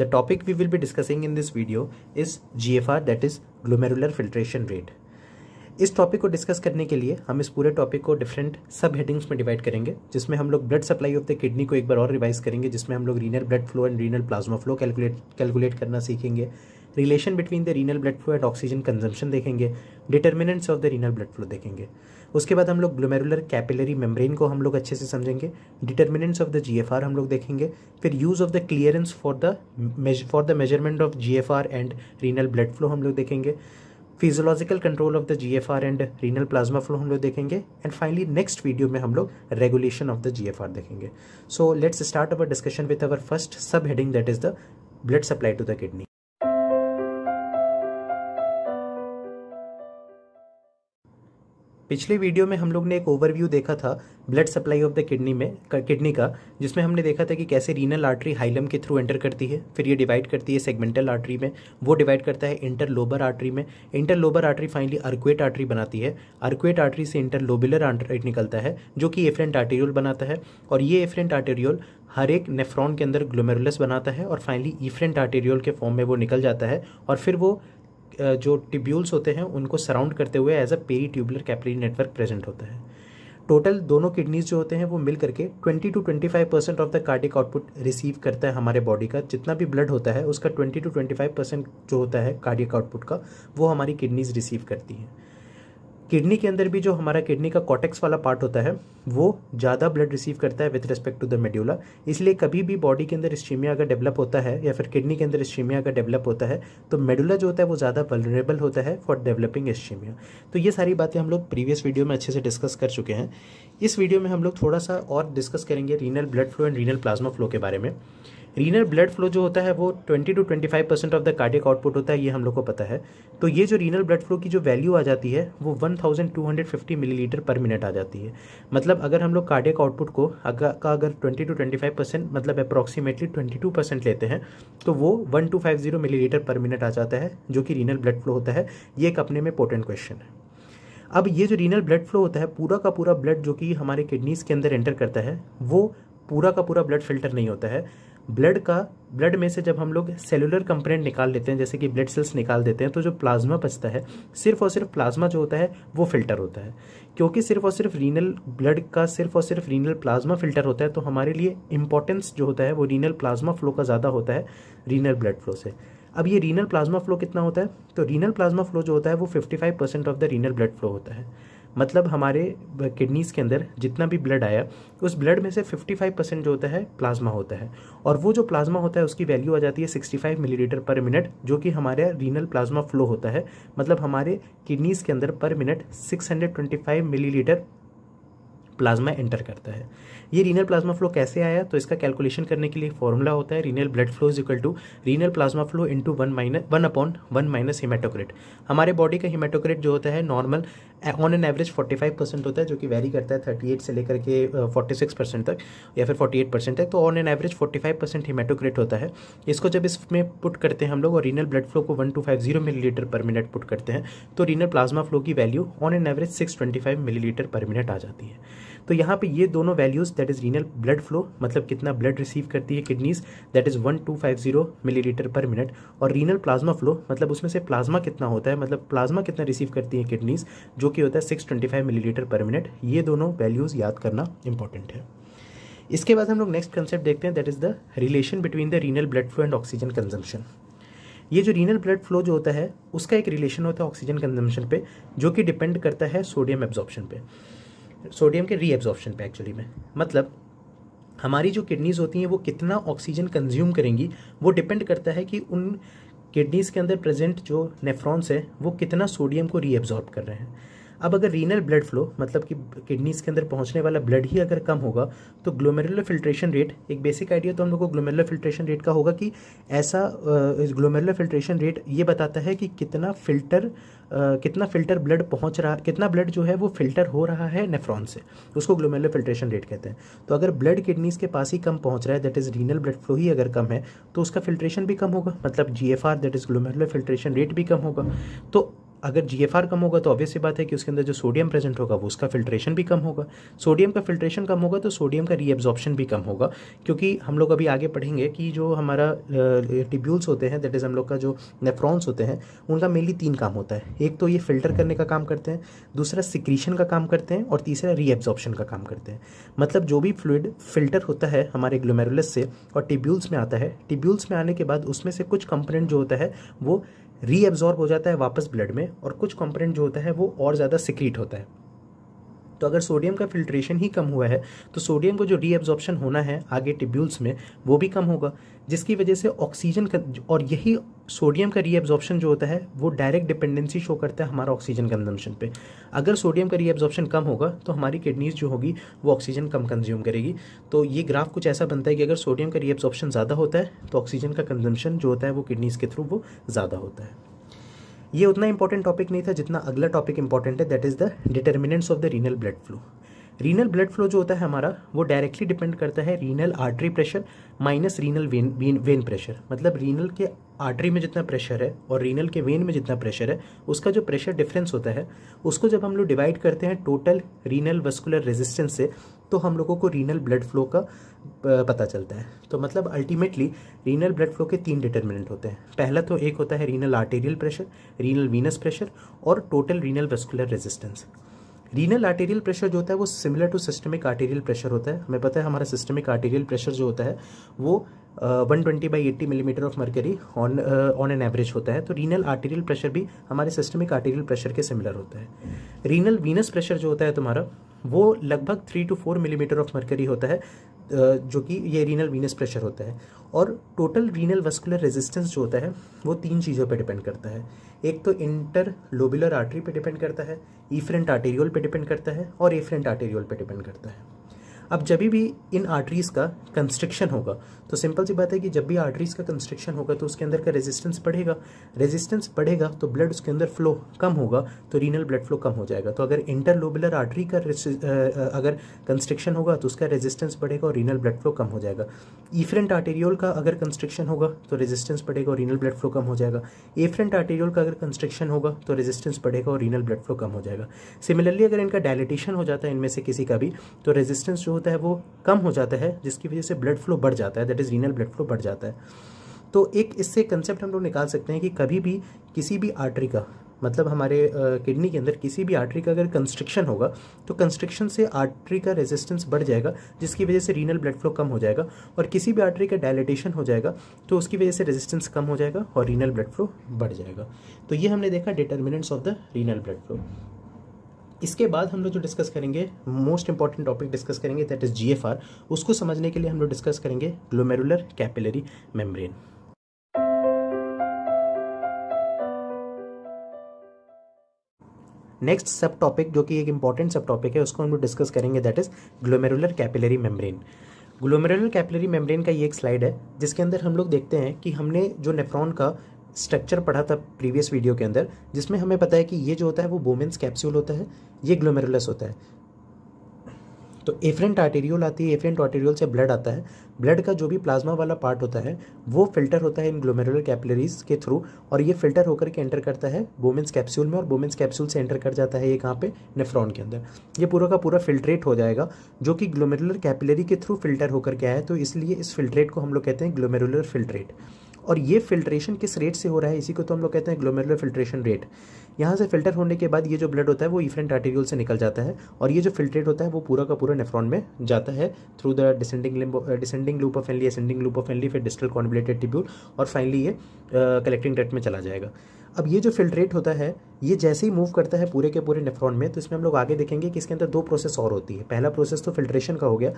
The topic we will be discussing in this video is GFR that is glomerular filtration rate. इस topic को discuss करने के लिए हम इस पूरे टॉपिक को डिफरेंट सब हेडिंग्स में डिवाइड करेंगे जिसमें हम लोग blood supply of the kidney को एक बार और रिवाइज करेंगे जिसमें हम लोग renal blood flow and renal plasma flow calculate calculate करना सीखेंगे relation between the renal blood flow and oxygen consumption देखेंगे determinants of the renal blood flow देखेंगे उसके बाद हम लोग ग्लोमेरुलर कैपिलरी मेम्ब्रेन को हम लोग अच्छे से समझेंगे डिटर्मिनेंट्स ऑफ द जी हम लोग देखेंगे फिर use of the clearance for the for the measurement of G and renal blood flow हम लोग देखेंगे physiological control of the G F R and renal plasma flow हम लोग देखेंगे एंड फाइनली नेक्स्ट वीडियो में हम लोग regulation of the G F R देखेंगे so let's start our discussion with our first sub heading that is the blood supply to the kidney पिछले video में हम लोग ने एक ओवरव्यू देखा था blood supply of the kidney में किडनी का जिसमें हमने देखा था कि कैसे रीनल आर्टरी हाइलम के थ्रू एंटर करती है फिर ये डिवाइड करती है सेगमेंटल आर्टरी में वो डिवाइड करता है इंटर लोबर आर्टरी में inter lobar artery finally arcuate artery बनाती है अर्क्वेट आर्टरी से इंटर लोबुलर आर्टरी निकलता है जो कि एफरेंट आर्टेरियल बनाता है और ये एफरेंट आर्टेरियल हर एक नेफ्रॉन के अंदर ग्लोमेरुलस बनाता है और फाइनली ईफ्रेंट आर्टेरियल के फॉर्म में वो निकल जाता है और फिर वो जो ट्यूब्यूल्स होते हैं उनको सराउंड करते हुए as a peri tubular capillary network present होता है टोटल दोनों किडनीज जो होते हैं वो मिल करके 20 to 25 percent of the cardiac output receive करता है हमारे बॉडी का जितना भी ब्लड होता है उसका 20 टू 25 परसेंट जो होता है कार्डिक आउटपुट का वो हमारी किडनीज रिसीव करती हैं किडनी के अंदर भी जो हमारा किडनी का कॉटेक्स वाला पार्ट होता है वो ज़्यादा ब्लड रिसीव करता है with respect to the medulla इसलिए कभी भी बॉडी के अंदर स्ट्रीमिया अगर डेवलप होता है या फिर किडनी के अंदर स्ट्रीमिया अगर डेवलप होता है तो मेडुला जो होता है वो ज़्यादा वलरेबल होता है फॉर डेवलपिंग स्ट्रीमिया तो ये सारी बातें हम लोग प्रीवियस वीडियो में अच्छे से डिस्कस कर चुके हैं इस वीडियो में हम लोग थोड़ा सा और डिस्कस करेंगे renal blood flow and renal plasma flow के बारे में रीनल ब्लड फ्लो जो होता है वो 20 to 25 percent of the cardiac output होता है ये हम लोग को पता है तो ये जो रीनल ब्लड फ्लो की जो वैल्यू आ जाती है वो 1250 मिलीलीटर पर मिनट आ जाती है मतलब अगर हम लोग कार्डिक आउटपुट को अगर का अगर 20 टू 25 परसेंट मतलब अप्रॉक्सीमेटली 22 परसेंट लेते हैं तो वो 1250 मिलीलीटर पर मिनट आ जाता है जो कि रीनल ब्लड फ्लो होता है ये एक अपने में पोटेंट क्वेश्चन है अब ये जो रीनल ब्लड फ्लो होता है पूरा का पूरा ब्लड जो कि हमारे किडनीज़ के अंदर एंटर करता है वो पूरा का पूरा ब्लड फिल्टर नहीं होता है ब्लड का ब्लड में से जब हम लोग सेलुलर कंपोनेंट निकाल लेते हैं जैसे कि ब्लड सेल्स निकाल देते हैं तो जो प्लाज्मा बचता है सिर्फ और सिर्फ प्लाज्मा जो होता है वो फिल्टर होता है क्योंकि सिर्फ और सिर्फ रीनल ब्लड का सिर्फ और सिर्फ रीनल प्लाज्मा फिल्टर होता है तो हमारे लिए इंपॉर्टेंस जो होता है वो रीनल प्लाज्मा फ्लो का ज़्यादा होता है रीनल ब्लड फ्लो से अब ये रीनल प्लाज्मा फ्लो कितना होता है तो रीनल प्लाज्मा फ्लो जो होता है वो 55 percent of the renal blood flow होता है मतलब हमारे किडनीज़ के अंदर जितना भी ब्लड आया उस ब्लड में से 55 परसेंट जो होता है प्लाज्मा होता है और वो जो प्लाज्मा होता है उसकी वैल्यू आ जाती है 65 मिलीलीटर पर मिनट जो कि हमारे रीनल प्लाज्मा फ्लो होता है मतलब हमारे किडनीज़ के अंदर पर मिनट 625 मिलीलीटर प्लाज्मा एंटर करता है ये रीनल प्लाज्मा फ्लो कैसे आया तो इसका कैलकुलेशन करने के लिए फॉर्मूला होता है renal blood flow is equal to renal plasma flow into one minus one upon one minus haematocrit हमारे बॉडी का हिमेटोक्रेट जो होता है normal on an average forty five percent होता है जो कि वेरी करता है थर्टी एट से लेकर के फोर्टी सिक्स परसेंट तक या फिर फोर्टी एट परसेंट तक तो on an average forty five percent haematocrit होता है इसको जब इसमें पुट करते हैं हम लोग और रीनल ब्लड फ्लो को one two five zero millilitre per minute put करते हैं तो रीनल प्लाज्मा फ्लो की value on an average six twenty five millilitre per minute आ जाती है तो यहाँ पे ये दोनों values that is renal blood flow मतलब कितना ब्लड रिसीव करती है kidneys that is one two five zero millilitre per minute और रीनल प्लाज्मा फ्लो मतलब उसमें से प्लाज्मा कितना होता है मतलब प्लाज्मा कितना रिसीव करती है किडनीज़ जो कि होता है six twenty five millilitre per minute ये दोनों वैल्यूज़ याद करना इंपॉर्टेंट है इसके बाद हम लोग नेक्स्ट कंसेप्ट देखते हैं that is the relation between the renal blood flow and oxygen consumption ये जो रीनल ब्लड फ्लो जो होता है उसका एक रिलेशन होता है ऑक्सीजन कंजम्पशन पे जो कि डिपेंड करता है सोडियम एब्जॉर्प्शन पे सोडियम के रीएब्जॉर्प्शन पे एक्चुअली में मतलब हमारी जो किडनीज़ होती हैं वो कितना ऑक्सीजन कंज्यूम करेंगी वो डिपेंड करता है कि उन किडनीज़ के अंदर प्रेजेंट जो नेफ्रॉन्स है वो कितना सोडियम को रीअब्जॉर्ब कर रहे हैं अब अगर रीनल ब्लड फ्लो मतलब कि किडनीज के अंदर पहुंचने वाला ब्लड ही अगर कम होगा तो ग्लोमेरुलर फिल्ट्रेशन रेट एक बेसिक आइडिया तो हम लोग को ग्लोमेरुलर फिल्ट्रेशन रेट का होगा कि ऐसा ग्लोमेरुलर फिल्ट्रेशन रेट ये बताता है कि कितना फिल्टर कितना फिल्टर ब्लड पहुँच रहा कितना ब्लड जो है वो फिल्टर हो रहा है नेफ्रॉन से उसको ग्लोमेरुलर फिल्ट्रेशन रेट कहते हैं तो अगर ब्लड किडनीज के पास ही कम पहुँच रहा है that is renal blood flow ही अगर कम है तो उसका फिल्ट्रेशन भी कम होगा मतलब G F R that is glomerular filtration rate भी कम होगा तो अगर जी कम होगा तो ऑब्वियस बात है कि उसके अंदर जो सोडियम प्रेजेंट होगा वो उसका फिल्ट्रेशन भी कम होगा सोडियम का फिल्ट्रेशन कम होगा तो सोडियम का रीअब्जॉर्प्शन भी कम होगा क्योंकि हम लोग अभी आगे पढ़ेंगे कि जो हमारा टिब्यूल्स होते हैं दैट इज़ हम लोग का जो नेफ्रॉन्स होते हैं उनका मेनली तीन काम होता है एक तो ये फिल्टर करने का काम करते हैं दूसरा सिक्रीशन का काम करते हैं और तीसरा रीअब्जॉर्प्शन का काम करते हैं मतलब जो भी फ्लूड फिल्टर होता है हमारे ग्लोमेरुलस से और टिब्यूल्स में आता है टिब्यूल्स में आने के बाद उसमें से कुछ कंपोनेंट जो होता है वो रीअब्जॉर्ब हो जाता है वापस ब्लड में और कुछ कंपोनेंट जो होता है वो और ज़्यादा सिक्रीट होता है तो अगर सोडियम का फिल्ट्रेशन ही कम हुआ है तो सोडियम को जो रीअब्जॉर्प्शन होना है आगे टिब्यूल्स में वो भी कम होगा जिसकी वजह से ऑक्सीजन का और यही सोडियम का रीअब्जॉर्प्शन जो होता है वो डायरेक्ट डिपेंडेंसी शो करता है हमारा ऑक्सीजन कंजम्पशन पे अगर सोडियम का रीअब्जॉर्प्शन कम होगा तो हमारी किडनीज जो होगी वो ऑक्सीजन कम कंज्यूम करेगी तो ये ग्राफ कुछ ऐसा बनता है कि अगर सोडियम का रीअब्जॉर्प्शन ज़्यादा होता है तो ऑक्सीजन का कंजम्पशन जो होता है वो किडनीज़ के थ्रू वो ज़्यादा होता है ये उतना इंपॉर्टेंट टॉपिक नहीं था जितना अगला टॉपिक इंपॉर्टेंट है that is the determinants of the renal blood flow renal blood flow जो होता है हमारा वो डायरेक्टली डिपेंड करता है renal artery pressure minus renal vein vein pressure मतलब रीनल के आर्टरी में जितना प्रेशर है और रीनल के वेन में जितना प्रेशर है उसका जो प्रेशर डिफरेंस होता है उसको जब हम लोग डिवाइड करते हैं टोटल रीनल वस्कुलर रेजिस्टेंस से तो हम लोगों को रीनल ब्लड फ्लो का पता चलता है तो मतलब अल्टीमेटली रीनल ब्लड फ्लो के तीन डिटर्मिनेंट होते हैं पहला तो एक होता है renal arterial pressure renal venous pressure और total renal vascular resistance renal arterial pressure जो होता है वो similar to systemic arterial pressure होता है हमें पता है हमारा सिस्टमिक आर्टेरियल प्रेशर जो होता है वो one twenty by eighty millimetre of mercury on on an average होता है तो रीनल आर्टेरियल प्रेशर भी हमारे सिस्टमिक आर्टेरियल प्रेशर के सिमिलर होता है रीनल वीनस प्रेशर जो होता है तुम्हारा वो लगभग three to four millimetre of mercury होता है जो कि ये रीनल वीनस प्रेशर होता है और टोटल रीनल वस्कुलर रेजिस्टेंस जो होता है वो तीन चीज़ों पे डिपेंड करता है एक तो इंटर लोबुलर आर्टरी पे डिपेंड करता है ईफ्रेंट आर्टेरियल पे डिपेंड करता है और एफ्रेंट आर्टेरियल पे डिपेंड करता है अब जब भी इन आर्टरीज़ का कंस्ट्रक्शन होगा तो सिंपल सी बात है कि जब भी आर्टरीज का कंस्ट्रक्शन होगा तो उसके अंदर का रेजिस्टेंस बढ़ेगा रेजिस्टेंस बढ़ेगा तो ब्लड उसके अंदर फ्लो कम होगा तो रीनल ब्लड फ्लो कम हो जाएगा तो अगर इंटरलोबुलर आर्टरी का अगर कंस्ट्रक्शन होगा तो उसका रेजिस्टेंस बढ़ेगा और रीनल ब्लड फ्लो कम हो जाएगा ईफ्रेंट आर्टेरियोल का अगर कंस्ट्रक्शन होगा तो रेजिस्टेंस बढ़ेगा और रीनल ब्लड फ्लो कम हो जाएगा एफ्रेंट आर्टेरियोल का अगर कंस्ट्रक्शन होगा तो रेजिस्टेंस बढ़ेगा और रीनल ब्लड फ्लो कम हो जाएगा सिमिलरली अगर इनका डायलिटेशन हो जाता है इनमें से किसी का भी तो रेजिस्टेंस जो होता है वो कम हो जाता है जिसकी वजह से ब्लड फ्लो बढ़ जाता है that is renal blood flow बढ़ जाता है तो एक इससे कंसेप्ट हम लोग निकाल सकते हैं कि कभी भी किसी भी आर्टरी का मतलब हमारे किडनी के अंदर किसी भी आर्टरी का अगर कंस्ट्रिक्शन होगा तो कंस्ट्रिक्शन से आर्टरी का रेजिस्टेंस बढ़ जाएगा जिसकी वजह से रीनल ब्लड फ्लो कम हो जाएगा और किसी भी आर्टरी का डायलिटेशन हो जाएगा तो उसकी वजह से रेजिस्टेंस कम हो जाएगा और रीनल ब्लड फ्लो बढ़ जाएगा तो ये हमने देखा determinants of the renal blood flow इसके बाद हम लोग जो डिस्कस करेंगे मोस्ट इंपॉर्टेंट टॉपिक डिस्कस करेंगे दैट इज़ जी उसको समझने के लिए हम लोग डिस्कस करेंगे glomerular capillary membrane next subtopic जो कि एक इंपॉर्टेंट सब टॉपिक है उसको हम लोग डिस्कस करेंगे that is glomerular capillary membrane glomerular capillary membrane का ये एक स्लाइड है जिसके अंदर हम लोग देखते हैं कि हमने जो नेफ्रॉन का स्ट्रक्चर पढ़ा था प्रीवियस वीडियो के अंदर जिसमें हमें पता है कि ये जो होता है वो बोमेंस कैप्सूल होता है ये ग्लोमेरुलस होता है तो एफरेंट आर्टेरियोल आती है एफरेंट आर्टेरियोल से ब्लड आता है ब्लड का जो भी प्लाज्मा वाला पार्ट होता है वो फिल्टर होता है इन ग्लोमेरुलर कैपिलरीज के थ्रू और ये फिल्टर होकर के एंटर करता है बोमेंस कैप्सूल में और बोमेंस कैप्सूल से एंटर कर जाता है ये कहाँ पे नेफ्रॉन के अंदर ये पूरा का पूरा फिल्ट्रेट हो जाएगा जो कि ग्लोमेरुलर कैपिलरी के थ्रू फिल्टर होकर के आया है तो इसलिए इस फिल्ट्रेट को हम लोग कहते हैं ग्लोमेरुलर फिल्ट्रेट और ये फिल्ट्रेशन किस रेट से हो रहा है इसी को तो हम लोग कहते हैं ग्लोमेरुलर फिल्ट्रेशन रेट यहाँ से फिल्टर होने के बाद ये जो ब्लड होता है वो इफरेंट आर्टिकल से निकल जाता है और ये जो फिल्ट्रेट होता है वो पूरा का पूरा नेफ्रॉन में जाता है through the descending descending loop of Henle ascending loop of Henle फिर डिस्टल कॉन्बिलेटेड ट्यूब्यूल और फाइनली ये कलेक्टिंग uh, डेट में चला जाएगा अब ये जो फिल्ट्रेट होता है ये जैसे ही मूव करता है पूरे के पूरे नेफ्रॉन में तो इसमें हम लोग आगे देखेंगे कि इसके अंदर दो प्रोसेस और होती है पहला प्रोसेस तो फिल्ट्रेशन का हो गया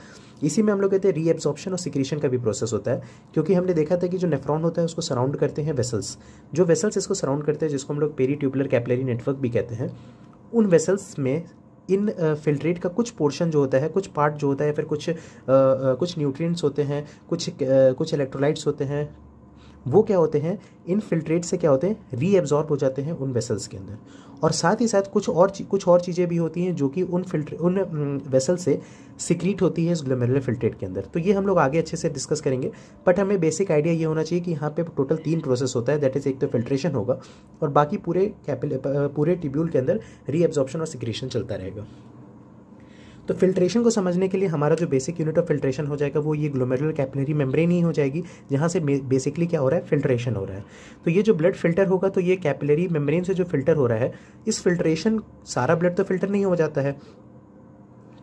इसी में हम लोग कहते हैं रीअब्जॉर्प्शन और सिक्रीशन का भी प्रोसेस होता है क्योंकि हमने देखा था कि जो नेफ्रॉन होता है उसको सराउंड करते हैं वेसल्स जो वेसल्स इसको सराउंड करते हैं जिसको हम लोग पेरी ट्यूबुलर कैपलरी नेटवर्क भी कहते हैं उन वेसल्स में इन फिल्ट्रेट का कुछ पोर्शन जो होता है कुछ पार्ट जो होता है फिर कुछ आ, कुछ न्यूट्रिएंट्स होते हैं कुछ आ, कुछ इलेक्ट्रोलाइट्स होते हैं वो क्या होते हैं इन फिल्ट्रेट से क्या होते हैं रीअब्जॉर्ब हो जाते हैं उन वेसल्स के अंदर और साथ ही साथ कुछ और कुछ और चीज़ें भी होती हैं जो कि उन फिल्टर उन वेसल से सिक्रीट होती है इस ग्लोमेरुलर फिल्ट्रेट के अंदर तो ये हम लोग आगे अच्छे से डिस्कस करेंगे बट हमें बेसिक आइडिया ये होना चाहिए कि यहाँ पे टोटल तीन प्रोसेस होता है दैट इज़ एक तो फिल्ट्रेशन होगा और बाकी पूरे कैपिल पूरे ट्यूब्यूल के अंदर रीअब्जॉर्बन और सिक्रीशन चलता रहेगा तो फिल्ट्रेशन को समझने के लिए हमारा जो बेसिक यूनिट ऑफ फिल्ट्रेशन हो जाएगा वो ये ग्लोमेरुलर कैपिलरी मेम्ब्रेन ही हो जाएगी जहाँ से बेसिकली क्या हो रहा है फिल्ट्रेशन हो रहा है तो ये जो ब्लड फिल्टर होगा तो ये कैपिलरी मेम्ब्रेन से जो फिल्टर हो रहा है इस फिल्ट्रेशन सारा ब्लड तो फिल्टर नहीं हो जाता है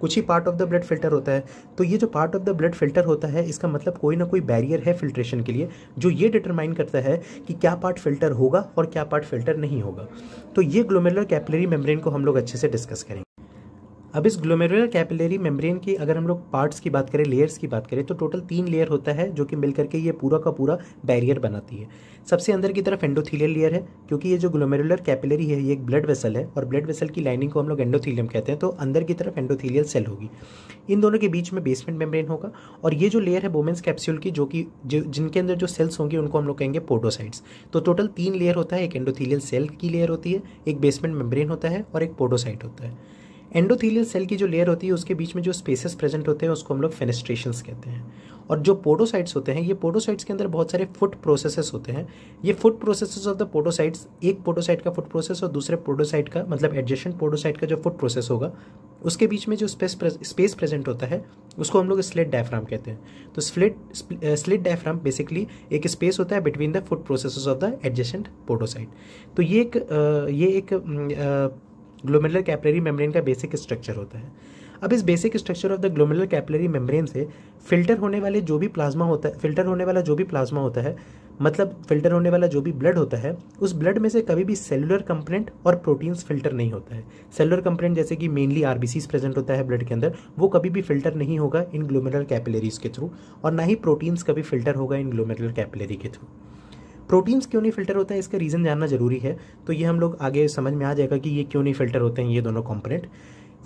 कुछ ही part of the blood filter होता है तो ये जो part of the blood filter होता है इसका मतलब कोई ना कोई बैरियर है फिल्ट्रेशन के लिए जो ये डिटरमाइन करता है कि क्या पार्ट फिल्टर होगा और क्या पार्ट फिल्टर नहीं होगा तो ये ग्लोमेरुलर कैपिलरी मेम्ब्रेन को हम लोग अच्छे से डिस्कस करेंगे अब इस ग्लोमेरुलर कैपिलरी मेम्ब्रेन की अगर हम लोग पार्ट्स की बात करें लेयर्स की बात करें तो टोटल तीन लेयर होता है जो कि मिलकर के ये पूरा का पूरा बैरियर बनाती है सबसे अंदर की तरफ एंडोथीलियल लेयर है क्योंकि ये जो ग्लोमेरुलर कैपिलरी है ये एक ब्लड वेसल है और ब्लड वेसल की लाइनिंग को हम लोग एंडोथीलियम कहते हैं तो अंदर की तरफ एंडोथीलियल सेल होगी इन दोनों के बीच में बेसमेंट मेम्ब्रेन होगा और ये जो लेयर है वोमेंस कैप्स्यूल की जो कि जिनके अंदर जो सेल्स होंगे उनको हम लोग कहेंगे पोडोसाइट्स तो टोटल तीन लेयर होता है एक एंडोथीलियल सेल की लेयर होती है एक बेसमेंट मेम्ब्रेन होता है और एक पोडोसाइट होता है एंडोथीलियल सेल की जो लेयर होती है उसके बीच में जो स्पेसेस प्रेजेंट होते हैं उसको हम लोग फेनेस्ट्रेशन कहते हैं और जो पोडोसाइट्स होते हैं ये पोडोसाइट्स के अंदर बहुत सारे फुट प्रोसेसेस होते हैं ये foot processes of the podocytes एक पोडोसाइट का फुट प्रोसेस और दूसरे पोडोसाइट का मतलब एडजेसेंट पोडोसाइट का जो फुट प्रोसेस होगा उसके बीच में जो स्पेस स्पेस प्रेजेंट होता है उसको हम लोग स्लिट डायफ्राम कहते हैं तो स्लिट स्लिट डायफ्राम बेसिकली एक स्पेस होता है between the foot process of the adjacent podocyte तो ये एक ये एक ग्लोमेलर कैपलरी मेम्ब्रेन का बेसिक स्ट्रक्चर होता है अब इस basic structure of the glomerular capillary membrane से फिल्टर होने वाले जो भी प्लाज्मा होता है फिल्टर होने वाला जो भी प्लाज्मा होता है मतलब फिल्टर होने वाला जो भी ब्लड होता है उस ब्लड में से कभी भी सेलुलर कंपोनेंट और प्रोटीन्स फिल्टर नहीं होता है सेलुलर कंपोनेंट जैसे कि मेनली आर प्रेजेंट होता है ब्लड के अंदर वो कभी भी फिल्टर नहीं होगा इन ग्लोमेरल कैपिलरीज के थ्रू और ना ही प्रोटीन्स कभी फिल्टर होगा इन ग्लोमेरल कैपिलरी के थ्रू प्रोटीन्स क्यों नहीं फिल्टर होते हैं इसका रीज़न जानना ज़रूरी है तो ये हम लोग आगे समझ में आ जाएगा कि ये क्यों नहीं फिल्टर होते हैं ये दोनों कॉम्पोनेंट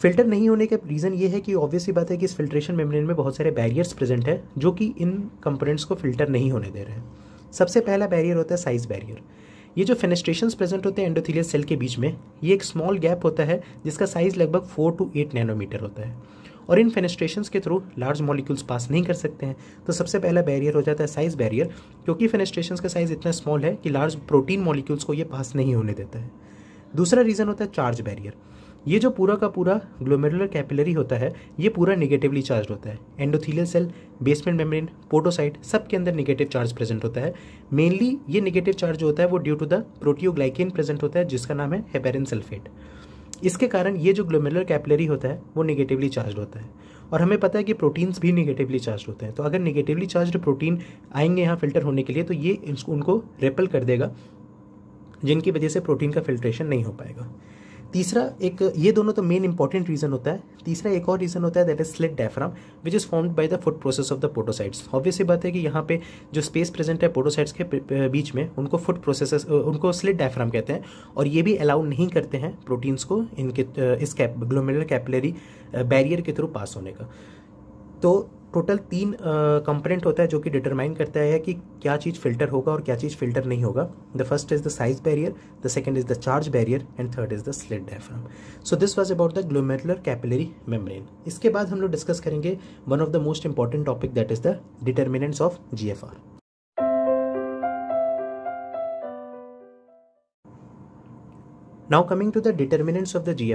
फिल्टर नहीं होने का रीज़न ये है कि ऑब्वियसली बात है कि इस फिल्ट्रेशन मेम्ब्रेन में बहुत सारे बैरियर्स प्रेजेंट है जो कि इन कंपोनेंट्स को फिल्टर नहीं होने दे रहे हैं सबसे पहला बैरियर होता है साइज़ बैरियर ये जो फेनेस्ट्रेशन प्रेजेंट होते हैं एंडोथीलियल सेल के बीच में ये एक स्मॉल गैप होता है जिसका साइज़ लगभग फोर टू एट नैनोमीटर होता है और इन फेनेस्ट्रेशन के थ्रू लार्ज मॉलिक्यूल्स पास नहीं कर सकते हैं तो सबसे पहला बैरियर हो जाता है साइज़ बैरियर क्योंकि फेनेस्ट्रेशन का साइज़ इतना स्मॉल है कि लार्ज प्रोटीन मॉलिक्यूल्स को ये पास नहीं होने देता है दूसरा रीज़न होता है चार्ज बैरियर ये जो पूरा का पूरा ग्लोमेरुलर कैपिलरी होता है ये पूरा निगेटिवली चार्ज होता है endothelial cell basement membrane podocyte सब के अंदर निगेटिव चार्ज प्रेजेंट होता है मेनली ये निगेटिव चार्ज होता है वो due to the proteoglycan present होता है जिसका नाम है हेपेरिन सल्फेट इसके कारण ये जो ग्लोमेरुलर कैपिलरी होता है वो निगेटिवली चार्ज होता है और हमें पता है कि प्रोटीन्स भी निगेटिवली चार्ज होते हैं तो अगर निगेटिवली चार्ज प्रोटीन आएंगे यहाँ फिल्टर होने के लिए तो ये उनको रेपल कर देगा जिनकी वजह से प्रोटीन का फिल्ट्रेशन नहीं हो पाएगा तीसरा एक ये दोनों तो मेन इंपॉर्टेंट रीजन होता है तीसरा एक और रीजन होता है that is slit diaphragm which is formed by the foot process of the podocytes obvious ये बात है कि यहाँ पे जो स्पेस प्रेजेंट है पोटोसाइट्स के बीच में उनको फूड प्रोसेस उनको स्लिट डायफ्राम कहते हैं और ये भी अलाउ नहीं करते हैं प्रोटीन्स को इनके इस कैप ग्लोमेलर कैपलरी बैरियर के थ्रू पास होने का तो टोटल तीन कंपोनेंट होता है जो कि डिटरमाइन करता है कि क्या चीज़ फिल्टर होगा और क्या चीज़ फिल्टर नहीं होगा the first is the size barrier the second is the charge barrier and third is the slit diaphragm so this was about the glomerular capillary membrane इसके बाद हम लोग डिस्कस करेंगे one of the most important topic that is the determinants of G F R Now coming to the determinants of G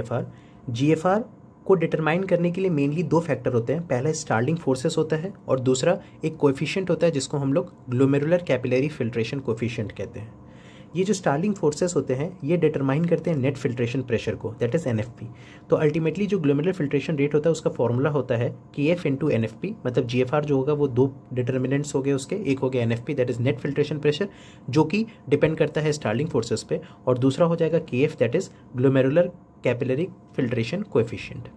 F R को determine करने के लिए mainly दो फैक्टर होते हैं पहला स्टार्लिंग फोर्सेस होता है और दूसरा एक कोफिशियंट होता है जिसको हम लोग ग्लोमेरुलर कैपिलरी फिल्ट्रेशन कोफिशियंट कहते हैं ये जो स्टार्लिंग फोर्सेस होते हैं ये डिटरमाइन करते हैं नेट फिल्ट्रेशन प्रेशर को दैट इज़ एन तो अल्टीमेटली जो ग्लोमेलर फिल्ट्रेशन रेट होता है उसका फॉर्मूला होता है कि एफ इन टू मतलब जी जो होगा वो दो डिटर्मिनेंट्स हो गए उसके एक हो गया N that is net filtration pressure जो कि डिपेंड करता है स्टार्लिंग फोर्सेस पे और दूसरा हो जाएगा K F that is glomerular capillary filtration coefficient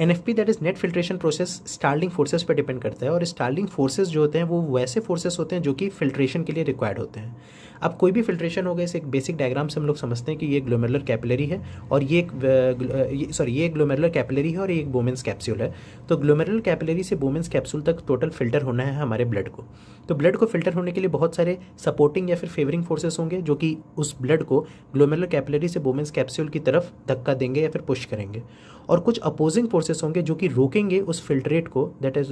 N F P that is net filtration process Starling forces पर डिपेंड करता है और स्टार्लिंग फोर्सेस जो होते हैं वो वैसे फोर्सेस होते हैं जो कि फिल्ट्रेशन के लिए रिक्वायर्ड होते हैं अब कोई भी फिल्ट्रेशन हो गया इसे एक बेसिक डायग्राम से हम लोग समझते हैं कि ये ग्लोमेरुलर कैपिलरी है और ये एक सॉरी ये ग्लोमेरुलर कैपिलरी है और ये एक बोमेंस कैप्सूल है तो ग्लोमेरुलर कैपिलरी से बोमेंस कैप्सूल तक टोटल फिल्टर होना है हमारे ब्लड को तो ब्लड को फिल्टर होने के लिए बहुत सारे सपोर्टिंग या फिर फेवरिंग फोर्सेस होंगे जो कि उस ब्लड को ग्लोमेरुलर कैपिलरी से बोमेंस कैप्सूल की तरफ धक्का देंगे या फिर पुश करेंगे और कुछ अपोजिंग फोर्सेस होंगे जो कि रोकेंगे उस फिल्ट्रेट को that is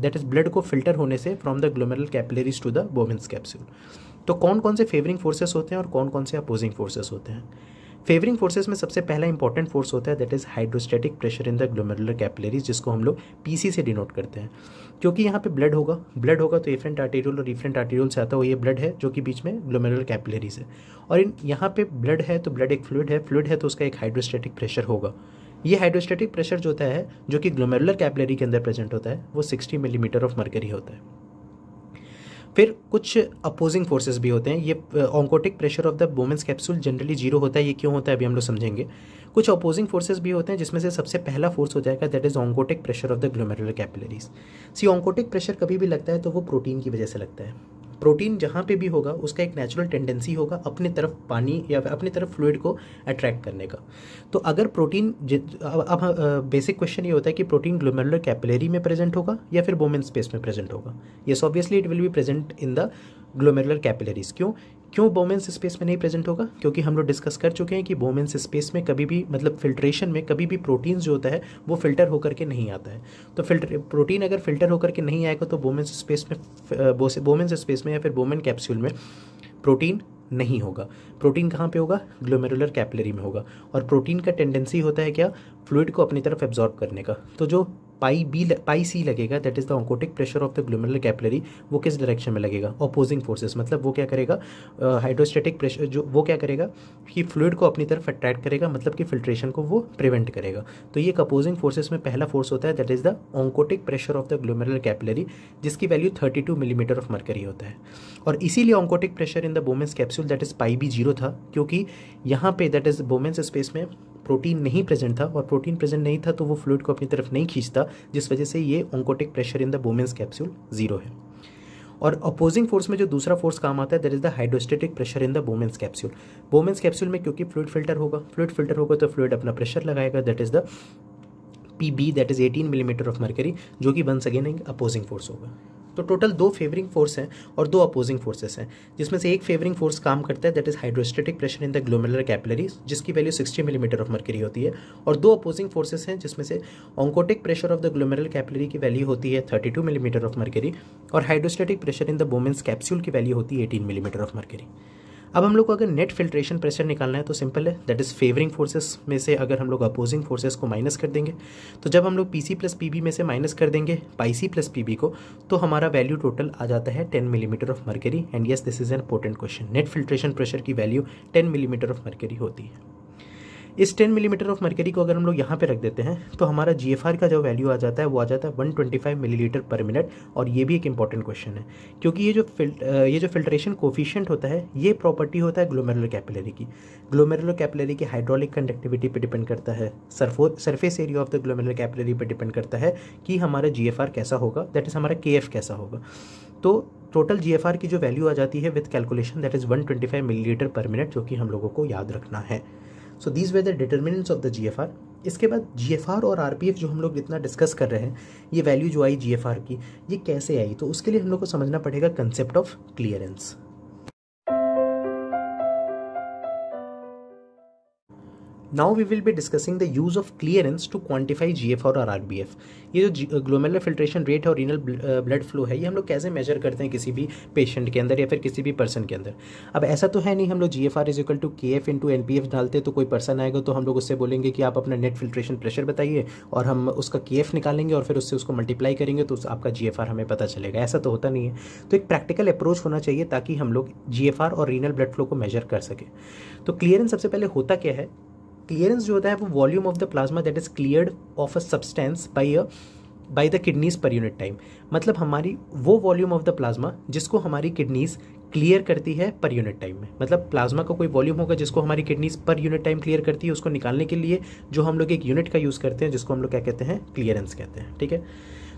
that is blood को फिल्टर होने से from the glomerular capillaries to the Bowman's capsule तो कौन कौन से फेवरिंग फोर्सेस होते हैं और कौन कौन से अपोजिंग फोर्सेस होते हैं फेवरिंग फोर्सेस में सबसे पहला इंपॉर्टेंट फोर्स होता है that is hydrostatic pressure in the glomerular capillaries जिसको हम लोग पीसी से डिनोट करते हैं क्योंकि यहाँ पे ब्लड होगा ब्लड होगा तो एफरेंट आर्टेरियल और रिफरेंट आर्टेरियल से आता हुआ ये ब्लड है जो कि बीच में ग्लोमेरुलर कैपिलरीज है और इन यहाँ पे ब्लड है तो ब्लड एक फ्लूड है फ्लूड है तो उसका एक हाइड्रोस्टेटिक प्रेशर होगा ये हाइड्रोस्टेटिक प्रेशर जो होता है जो कि ग्लोमेरुलर कैपिलरी के अंदर प्रेजेंट होता है वो सिक्सटी मिलीमीटर ऑफ मरकरी होता है फिर कुछ अपोजिंग फोर्सेस भी होते हैं ये oncotic pressure of the Bowman's capsule generally zero होता है ये क्यों होता है अभी हम लोग समझेंगे कुछ अपोजिंग फोर्सेस भी होते हैं जिसमें से सबसे पहला फोर्स हो जाएगा that is oncotic pressure of the glomerular capillaries C oncotic pressure कभी भी लगता है तो वो प्रोटीन की वजह से लगता है प्रोटीन जहाँ पे भी होगा उसका एक नेचुरल टेंडेंसी होगा अपने तरफ पानी या अपने तरफ फ्लूड को अट्रैक्ट करने का तो अगर प्रोटीन अब, अब बेसिक क्वेश्चन ये होता है कि प्रोटीन ग्लोमेरुलर कैपिलरी में प्रेजेंट होगा या फिर बोमेन स्पेस में प्रेजेंट होगा yes obviously it will be present in the glomerular capillaries क्यों क्यों बोमेंस स्पेस में नहीं प्रेजेंट होगा क्योंकि हम लोग डिस्कस कर चुके हैं कि बोमेंस स्पेस में कभी भी मतलब फिल्ट्रेशन में कभी भी प्रोटीन्स जो होता है वो फिल्टर होकर के नहीं आता है तो फिल्टर प्रोटीन अगर फिल्टर होकर के नहीं आएगा तो बोमेंस स्पेस में बोमेंस स्पेस में या फिर बोमेन कैप्सूल में प्रोटीन नहीं होगा प्रोटीन कहाँ पे होगा ग्लोमेरुलर कैपलरी में होगा और प्रोटीन का टेंडेंसी होता है क्या फ्लूड को अपनी तरफ एब्जॉर्ब करने का तो जो पाई बी पाई सी लगेगा that is the oncotic pressure of the glomerular capillary वो किस डायरेक्शन में लगेगा अपोजिंग फोर्सेस मतलब वो क्या करेगा हाइड्रोस्टेटिक uh, प्रेशर जो वो क्या करेगा कि फ्लूड को अपनी तरफ अट्रैक्ट करेगा मतलब कि फिल्ट्रेशन को वो प्रिवेंट करेगा तो ये एक अपोजिंग फोर्सेस में पहला फोर्स होता है that is the oncotic pressure of the glomerular capillary जिसकी value thirty two millimetre of mercury होता है और इसीलिए oncotic pressure in the Bowman's capsule that is pi B zero था क्योंकि यहाँ पे दैट इज़ बोमेंस स्पेस में प्रोटीन नहीं प्रेजेंट था और प्रोटीन प्रेजेंट नहीं था तो वो फ्लूड को अपनी तरफ नहीं खींचता जिस वजह से ये oncotic pressure in the Bowman's capsule zero है और अपोजिंग फोर्स में जो दूसरा फोर्स काम आता है that is the hydrostatic pressure in the Bowman's capsule Bowman's capsule में क्योंकि फ्लूड फिल्टर होगा फ्लूड फिल्टर होगा तो फ्लूड अपना प्रेशर लगाएगा that is the P B that is eighteen millimetre of mercury जो कि वंस अगेन एक अपोजिंग फोर्स होगा तो टोटल दो फेवरिंग फोर्स हैं और दो अपोजिंग फोर्सेस हैं जिसमें से एक फेवरिंग फोर्स काम करता है that is hydrostatic pressure in the glomerular capillaries जिसकी वैल्यू 60 मिलीमीटर ऑफ मर्करी होती है और दो अपोजिंग फोर्सेस हैं जिसमें से oncotic pressure of the glomerular capillary की वैल्यू होती है 32 मिलीमीटर ऑफ मर्करी और hydrostatic pressure in the Bowman's capsule की वैल्यू होती है 18 मिलीमीटर ऑफ मर्करी अब हम लोग को अगर नेट फिल्ट्रेशन प्रेशर निकालना है तो सिंपल है दैट इज़ फेवरिंग फोर्सेस में से अगर हम लोग अपोजिंग फोर्सेस को माइनस कर देंगे तो जब हम लोग P C plus P B में से माइनस कर देंगे pi C plus P B को तो हमारा वैल्यू टोटल आ जाता है ten millimetre of mercury and yes this is an important question net filtration pressure की value ten millimetre of mercury होती है इस टेन मिलीमीटर ऑफ मरकरी को अगर हम लोग यहाँ पे रख देते हैं तो हमारा जी का जो वैल्यू आ जाता है वो आ जाता है one twenty millilitre per minute और ये भी एक इंपॉर्टेंट क्वेश्चन है क्योंकि ये जो फिल्ट ये जो फिल्ट्रेशन कोफिशियंट होता है ये प्रॉपर्टी होता है ग्लोमेरुलर कैपिलरी की ग्लोमेरुलर कैपिलरी की हाइड्रोलिक कंडक्टिविटी पर डिपेंड करता है सरफो surface area of the glomerular capillary पर डिपेंड करता है कि हमारा जी कैसा होगा दैट इज़ हमारा के कैसा होगा तो टोटल जी की जो वैल्यू आ जाती है with calculation that is 125 millilitre per minute जो कि हम लोगों को याद रखना है so these were the determinants of the G F R इसके बाद जी और आर जो हम लोग इतना डिस्कस कर रहे हैं ये वैल्यू जो आई जी की ये कैसे आई तो उसके लिए हम लोग को समझना पड़ेगा concept of clearance now we will be discussing the use of clearance to quantify G F और आर आर बी एफ ये जो ग्लोमेलर फिल्ट्रेशन रेट और रीनल ब्लड फ्लो है ये हम लोग कैसे मेजर करते हैं किसी भी पेशेंट के अंदर या फिर किसी भी पर्सन के अंदर अब ऐसा तो है नहीं हम लोग G F R is equal to K F into N P F डालते तो कोई पर्सन आएगा तो हम लोग उससे बोलेंगे कि आप अपना नेट फिल्ट्रेशन प्रेशर बताइए और हम उसका के एफ निकालेंगे और फिर उससे उसको मल्टीप्लाई करेंगे तो आपका जी एफ आर हमें पता चलेगा ऐसा तो होता नहीं है तो एक प्रैक्टिकल अप्रोच होना चाहिए ताकि हम लोग जी एफ आर और रीनल ब्लड फ्लो को मेजर कर सके तो क्लियरेंस सबसे पहले होता क्या है क्लियरेंस जो होता है वो volume of the plasma that is cleared of a substance by a by the kidneys per unit time मतलब हमारी वो वॉल्यूम ऑफ द प्लाज्मा जिसको हमारी किडनीज क्लियर करती है पर यूनिट टाइम में मतलब प्लाज्मा का को कोई वॉल्यूम होगा जिसको हमारी kidneys per unit time clear करती है उसको निकालने के लिए जो हम लोग एक यूनिट का यूज़ करते हैं जिसको हम लोग क्या कहते हैं क्लियरेंस कहते हैं ठीक है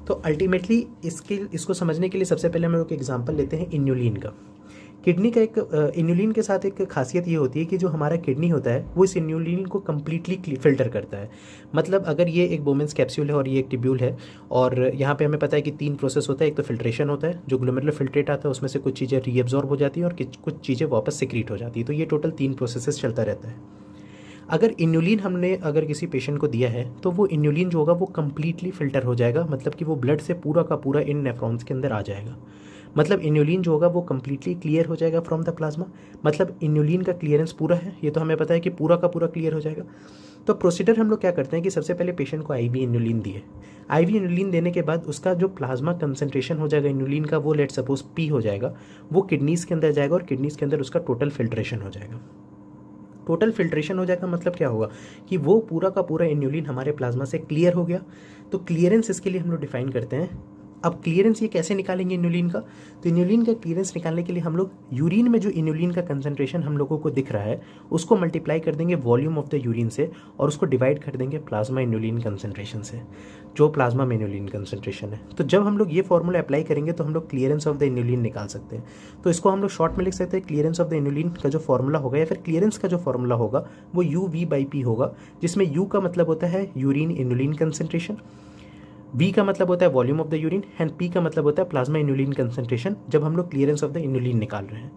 तो अल्टीमेटली इसके इसको समझने के लिए सबसे पहले हम लोग एग्जाम्पल लेते हैं इन्यूलिन का किडनी का एक इन्यूलिन के साथ एक खासियत ये होती है कि जो हमारा किडनी होता है वो इस इन्यूलिन को कम्प्लीटली फिल्टर करता है मतलब अगर ये एक बोमेंस कैप्सूल है और ये एक टिब्यूल है और यहाँ पे हमें पता है कि तीन प्रोसेस होता है एक तो फिल्ट्रेशन होता है जो ग्लोमेटल फिल्ट्रेट आता है उसमें से कुछ चीज़ें रीअब्जॉर्ब हो जाती है और कुछ चीज़ें वापस सिक्रीट हो जाती है तो ये टोटल तीन प्रोसेसेस चलता रहता है अगर इन्यूलिन हमने अगर किसी पेशेंट को दिया है तो वो इन्यूलिन जो होगा वो कम्प्लीटली फिल्टर हो जाएगा मतलब कि वो ब्लड से पूरा का पूरा इन नेफ्रॉन्स के अंदर आ जाएगा मतलब इन्यूलिन जो होगा वो कम्प्लीटली क्लियर हो जाएगा फ्रॉम द प्लाज्मा मतलब इन्यूलिन का क्लियरेंस पूरा है ये तो हमें पता है कि पूरा का पूरा क्लियर हो जाएगा तो प्रोसीडर हम लोग क्या करते हैं कि सबसे पहले पेशेंट को वी इन्यूलिन दिए वी इन्यूलिन देने के बाद उसका जो प्लाज्मा कंसनट्रेशन हो जाएगा इन्यूलिन का वो लेट सपोज पी हो जाएगा वो किडनीज़ के अंदर जाएगा और किडनीज़ के अंदर उसका टोटल फिल्ट्रेशन हो जाएगा टोटल फिल्ट्रेशन हो जाएगा मतलब क्या होगा कि वो पूरा का पूरा इन्यूलिन हमारे प्लाज्मा से क्लियर हो गया तो क्लियरेंस इसके लिए हम लोग डिफाइन करते हैं अब क्लियरेंस ये कैसे निकालेंगे इन्यूलिन का तो इन्यूलिन का क्लियरेंस निकालने के लिए हम लोग यूरिन में जो इन्यूलिन का कंसनट्रेशन हम लोगों को दिख रहा है उसको मल्टीप्लाई कर देंगे वॉल्यूम ऑफ द यूरिन से और उसको डिवाइड कर देंगे प्लाज्मा इन्यूलिन कंसनट्रेशन से जो प्लाज्मा में इन्यूलिन कंसनट्रेशन है तो जब हम लोग ये फॉर्मूला अप्लाई करेंगे तो हम लोग क्लियरेंस ऑफ द इन्यूलिन निकाल सकते हैं तो इसको हम लोग शॉर्ट में लिख सकते हैं क्लियरेंस ऑफ द इन्यूलिन का जो फॉर्मूला होगा या फिर क्लियरेंस का जो फॉर्मूला होगा वो यू वी बाई पी होगा जिसमें यू का मतलब होता है यूरिन इन्यूलिन कंसनट्रेशन वी का मतलब होता है volume of the urine and P का मतलब होता है प्लाज्मा इन्यूलिन कंसनट्रेशन जब हम लोग क्लियरेंस ऑफ द इन्यूलिन निकाल रहे हैं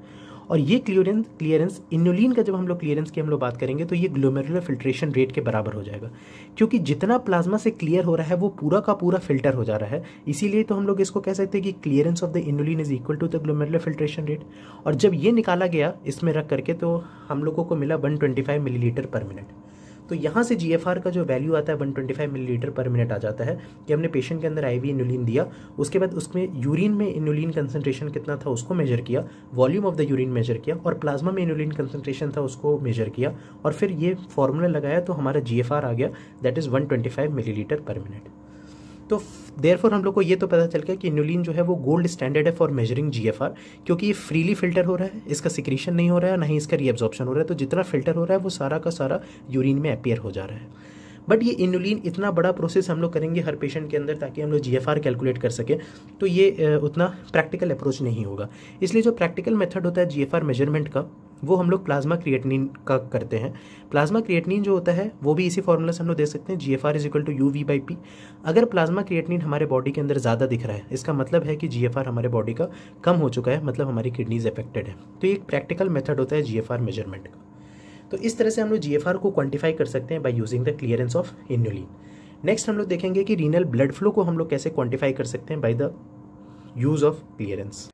और ये क्लियरेंस क्लियरेंस इन्यूलिन का जब हम लोग क्लियरेंस की हम लोग बात करेंगे तो ये ग्लोमेरुलर फिल्ट्रेशन रेट के बराबर हो जाएगा क्योंकि जितना प्लाज्मा से क्लियर हो रहा है वो पूरा का पूरा फिल्टर हो जा रहा है इसीलिए तो हम लोग इसको कह सकते हैं कि clearance of the inulin is equal to the glomerular filtration rate और जब ये निकाला गया इसमें रख करके तो हम लोगों को मिला वन मिलीलीटर पर मिनट तो यहाँ से जी का जो वैल्यू आता है वन मिलीलीटर पर मिनट आ जाता है कि हमने पेशेंट के अंदर आई इनुलिन दिया उसके बाद उसमें यूरिन में इनुलिन कंसनट्रेशन कितना था उसको मेजर किया volume of the urine measure किया और प्लाज्मा में इनुलिन कंसनट्रेशन था उसको मेजर किया और फिर ये फॉर्मूला लगाया तो हमारा जी आ गया that is one millilitre per minute तो देर फॉर हम लोग को ये तो पता चल गया कि इनुलिन जो है वो गोल्ड स्टैंडर्ड है फॉर मेजरिंग आर क्योंकि ये फ्रीली फिल्टर हो रहा है इसका सिक्रीशन नहीं हो रहा है ना ही इसका रीअब्जॉर्प्शन हो रहा है तो जितना फिल्टर हो रहा है वो सारा का सारा यूरिन में अपेयर हो जा रहा है बट ये इनुलिन इतना बड़ा प्रोसेस हम लोग करेंगे हर पेशेंट के अंदर ताकि हम लोग जी कैलकुलेट कर सकें तो ये उतना प्रैक्टिकल अप्रोच नहीं होगा इसलिए जो प्रैक्टिकल मेथड होता है जी मेजरमेंट का वो हम लोग प्लाज्मा क्रिएटनिन का करते हैं प्लाज्मा क्रिएटनिन जो होता है वो भी इसी फार्मूला से हम लोग देख सकते हैं G F R is equal to U V by P अगर प्लाज्मा क्रिएटनिन हमारे बॉडी के अंदर ज़्यादा दिख रहा है इसका मतलब है कि जी एफ आर हमारे बॉडी का कम हो चुका है मतलब हमारी किडनीज अफेक्टेड है तो ये एक प्रैक्टिकल मेथड होता है जी एफ आर मेजरमेंट का तो इस तरह से हम लोग जी एफ आर को क्वान्टिफाई कर सकते हैं by using the clearance of inulin next हम लोग देखेंगे कि रीनल ब्लड फ्लो को हम लोग कैसे क्वान्टिफाई कर सकते हैं by the use of clearance